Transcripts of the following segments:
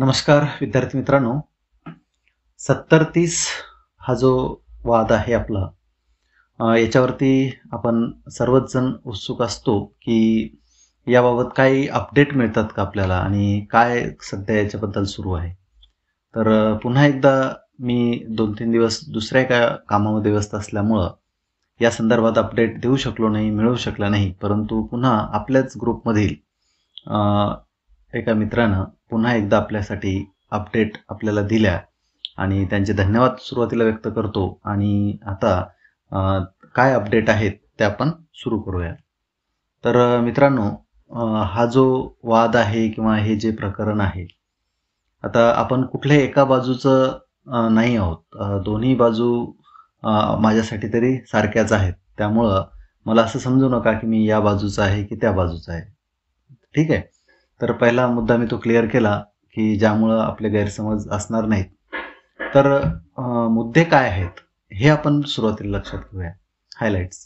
नमस्कार विद्यार्थी मित्रांनो सत्तर तीस हा जो वाद आहे आपला याच्यावरती आपण सर्वच जण उत्सुक असतो की याबाबत काही अपडेट मिळतात का आपल्याला आणि काय सध्या याच्याबद्दल सुरू आहे तर पुन्हा एकदा मी दोन तीन दिवस दुसऱ्या का कामामध्ये व्यस्त असल्यामुळं या संदर्भात अपडेट देऊ शकलो नाही मिळवू शकला नाही परंतु पुन्हा आपल्याच ग्रुपमधील एका मित्रानं पुन्हा एकदा आपल्यासाठी अपडेट आपल्याला दिल्या आणि त्यांचे धन्यवाद सुरुवातीला व्यक्त करतो आणि आता काय अपडेट आहेत ते आपण सुरू करूया तर मित्रांनो हा जो वाद आहे किंवा हे जे प्रकरण आहे आता आपण कुठल्याही एका बाजूचं नाही आहोत दोन्ही बाजू माझ्यासाठी तरी सारख्याच आहेत त्यामुळं मला असं समजू नका की मी या बाजूचा आहे की त्या बाजूचा आहे ठीक आहे तर पहिला मुद्दा मी तो क्लिअर केला की ज्यामुळं आपले गैरसमज असणार नाहीत तर मुद्दे काय आहेत हे आपण सुरुवातीला लक्षात घेऊया हायलाइट्स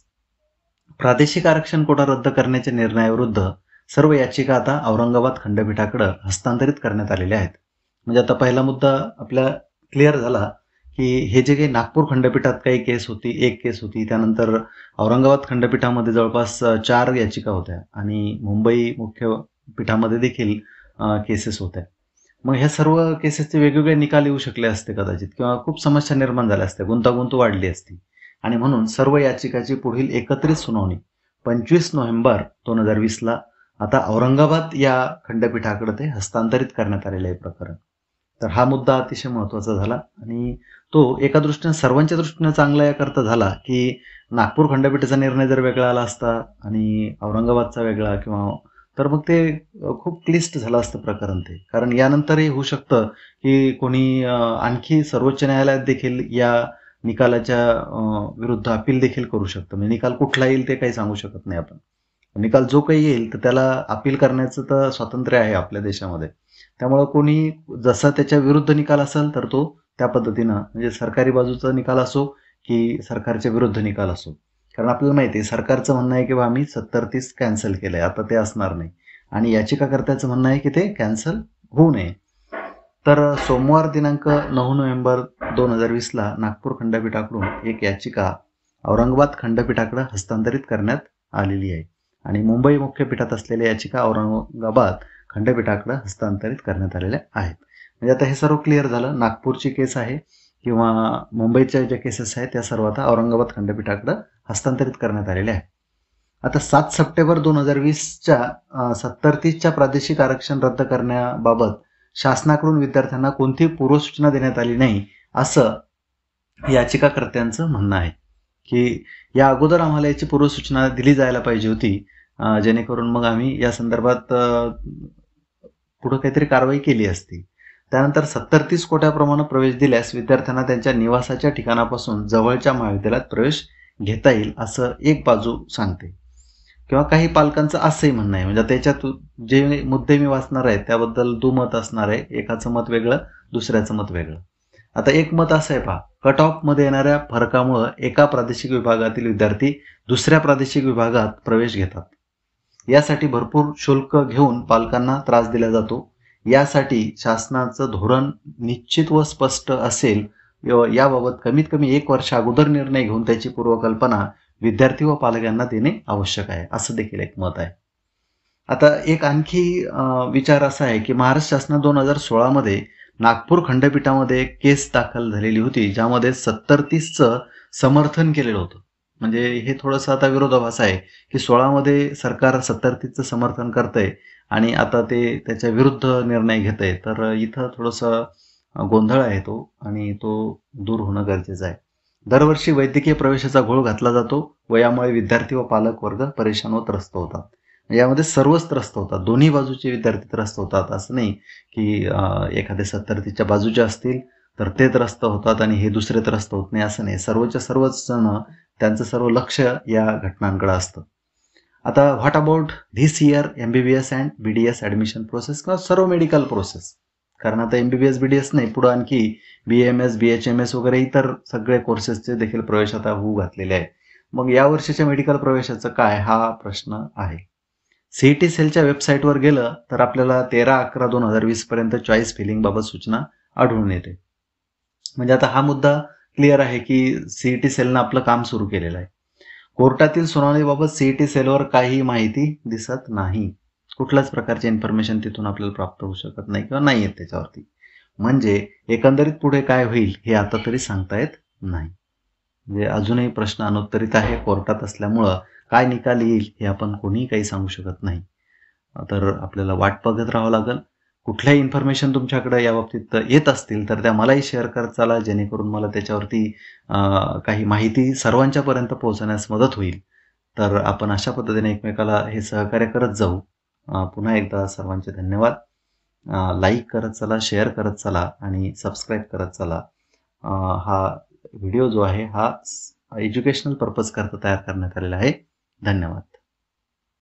प्रादेशिक आरक्षण कोटा रद्द करण्याच्या निर्णयाविरुद्ध सर्व याचिका आता औरंगाबाद खंडपीठाकडे हस्तांतरित करण्यात आलेल्या आहेत म्हणजे आता पहिला मुद्दा आपल्या क्लिअर झाला की हे जे काही नागपूर खंडपीठात काही केस होती एक केस होती त्यानंतर औरंगाबाद खंडपीठामध्ये जवळपास चार याचिका होत्या आणि मुंबई मुख्य पीठामध्ये देखील केसेस होत आहेत मग ह्या सर्व केसेसचे वेगवेगळे निकाल येऊ शकले असते कदाचित किंवा खूप समस्या निर्माण झाल्या असत्या गुंतागुंत वाढली असती आणि म्हणून सर्व याचिकाची पुढील एकत्रित सुनावणी पंचवीस नोव्हेंबर दोन हजार वीसला आता औरंगाबाद या खंडपीठाकडे ते हस्तांतरित करण्यात आलेलं आहे प्रकरण तर हा मुद्दा अतिशय महत्त्वाचा झाला आणि तो एका दृष्टीने सर्वांच्या दृष्टीनं चांगला याकरता झाला की नागपूर खंडपीठाचा निर्णय जर वेगळा आला असता आणि औरंगाबादचा वेगळा किंवा तर मग ते खूप क्लिष्ट झालं असतं प्रकरण ते कारण यानंतरही होऊ शकतं की कोणी आणखी सर्वोच्च न्यायालयात देखील या निकालाच्या विरुद्ध अपील देखील करू शकतं म्हणजे निकाल कुठला येईल ते काही सांगू शकत नाही आपण निकाल जो काही येईल तर त्याला अपील करण्याचं तर स्वातंत्र्य आहे आपल्या देशामध्ये त्यामुळं कोणी जसा त्याच्या विरुद्ध निकाल असेल तर तो त्या पद्धतीनं म्हणजे सरकारी बाजूचा निकाल असो की सरकारच्या विरुद्ध निकाल असो कारण आपल्याला माहिती आहे सरकारचं म्हणणं आहे की बा आम्ही सत्तर तीस कॅन्सल केलंय आता ते असणार नाही आणि याचिकाकर्त्याचं म्हणणं आहे की ते कॅन्सल होऊ नये तर सोमवार दिनांक नऊ नोव्हेंबर दोन हजार वीसला नागपूर खंडपीठाकडून एक याचिका औरंगाबाद खंडपीठाकडे हस्तांतरित करण्यात आलेली आहे आणि मुंबई मुख्यपीठात असलेल्या याचिका औरंगाबाद खंडपीठाकडे हस्तांतरित करण्यात आलेल्या आहेत म्हणजे आता हे सर्व क्लिअर झालं नागपूरची केस आहे किंवा मुंबईच्या ज्या केसेस आहेत त्या सर्व आता औरंगाबाद खंडपीठाकडे हस्तांतरित करण्यात आलेले आहे आता सात सप्टेंबर दोन हजार वीसच्या सत्तर तीसच्या प्रादेशिक आरक्षण रद्द करण्याबाबत शासनाकडून विद्यार्थ्यांना कोणतीही पूर्वसूचना देण्यात आली नाही असं याचिकाकर्त्यांचं म्हणणं आहे की या अगोदर आम्हाला याची पूर्वसूचना दिली जायला पाहिजे होती जेणेकरून मग आम्ही या संदर्भात पुढं काहीतरी कारवाई केली असती त्यानंतर सत्तर तीस कोट्याप्रमाणे प्रवेश दिल्यास विद्यार्थ्यांना त्यांच्या निवासाच्या ठिकाणापासून जवळच्या महाविद्यालयात प्रवेश घेता येईल असं एक बाजू सांगते किंवा काही पालकांचं असंही म्हणणं आहे म्हणजे त्याच्यात जे मुद्दे मी वाचणार आहे त्याबद्दल दुमत असणार आहे एकाचं मत वेगळं दुसऱ्याचं मत वेगळं आता एक मत असं आहे पहा कट ऑफ मध्ये येणाऱ्या फरकामुळं एका प्रादेशिक विभागातील विद्यार्थी दुसऱ्या प्रादेशिक विभागात प्रवेश घेतात यासाठी भरपूर शुल्क घेऊन पालकांना त्रास दिला जातो यासाठी शासनाचं धोरण निश्चित व स्पष्ट असेल याबाबत कमीत कमी एक वर्ष अगोदर निर्णय घेऊन त्याची पूर्वकल्पना विद्यार्थी व पालकांना देणे आवश्यक आहे असं देखील एक मत आहे आता एक आणखी विचार असा आहे की महाराष्ट्र शासना दोन हजार सोळामध्ये नागपूर खंडपीठामध्ये एक केस दाखल झालेली होती ज्यामध्ये सत्तर तीसचं समर्थन केलेलं होतं म्हणजे हे थोडंसं आता विरोधाभास आहे की सोळामध्ये सरकार सत्तर तीसचं समर्थन करतंय आणि आता ते त्याच्या विरुद्ध निर्णय घेत आहे तर इथं थोडंसं गोंधळ आहे तो आणि तो दूर होणं गरजेचं आहे दरवर्षी वैद्यकीय प्रवेशाचा घोळ घातला जातो व यामुळे विद्यार्थी व पालक वर्ग परेशान व त्रस्त होतात यामध्ये सर्वच त्रस्त होतात दोन्ही बाजूचे विद्यार्थी त्रस्त होतात असं नाही की एखाद्या सत्तरतीच्या बाजूचे असतील तर ते त्रस्त होतात आणि हे दुसरे त्रस्त होत नाही असं नाही सर्वच्या सर्वच जण त्यांचं सर्व लक्ष या घटनांकडे असतं आता what about this year M B B S and B D S process किंवा सर्व मेडिकल प्रोसेस कारण आता M B B S B D S नाही पुढं आणखी B M S B H M S वगैरे इतर सगळे कोर्सेसचे देखील प्रवेश आता होऊ घातलेले आहे मग या वर्षीच्या मेडिकल प्रवेशाचं काय हा प्रश्न आहे सीईटी सेलच्या वेबसाईटवर गेलं तर आपल्याला तेरा अकरा दोन हजार वीस पर्यंत चॉईस फिलिंगबाबत सूचना आढळून येते म्हणजे आता हा मुद्दा क्लिअर आहे की सीईटी सेलनं आपलं काम सुरू केलेलं आहे कोर्टातील सुनावणीबाबत सीईटी सेलवर काही माहिती दिसत नाही कुठल्याच प्रकारचे इन्फॉर्मेशन तिथून आपल्याला प्राप्त होऊ शकत नाही किंवा नाही येत त्याच्यावरती म्हणजे एकंदरीत पुढे काय होईल हे आता तरी सांगता येत नाही म्हणजे अजूनही प्रश्न अनुत्तरित आहे कोर्टात असल्यामुळं काय निकाल येईल हे आपण कोणीही काही सांगू शकत नाही तर आपल्याला वाट बघत राहावं लागेल कुठल्याही इन्फॉर्मेशन तुमच्याकडे बाबतीत येत असतील तर त्या मलाही शेअर करत चाला जेणेकरून मला त्याच्यावरती काही माहिती सर्वांच्यापर्यंत पोहोचण्यास मदत होईल तर आपण अशा पद्धतीने एकमेकाला हे सहकार्य करत जाऊ पुन्हा एकदा सर्वांचे धन्यवाद लाईक करत चला शेअर करत चला आणि सबस्क्राईब करत चला हा व्हिडिओ जो आहे हा एज्युकेशनल पर्पजकरता तयार करण्यात आलेला आहे धन्यवाद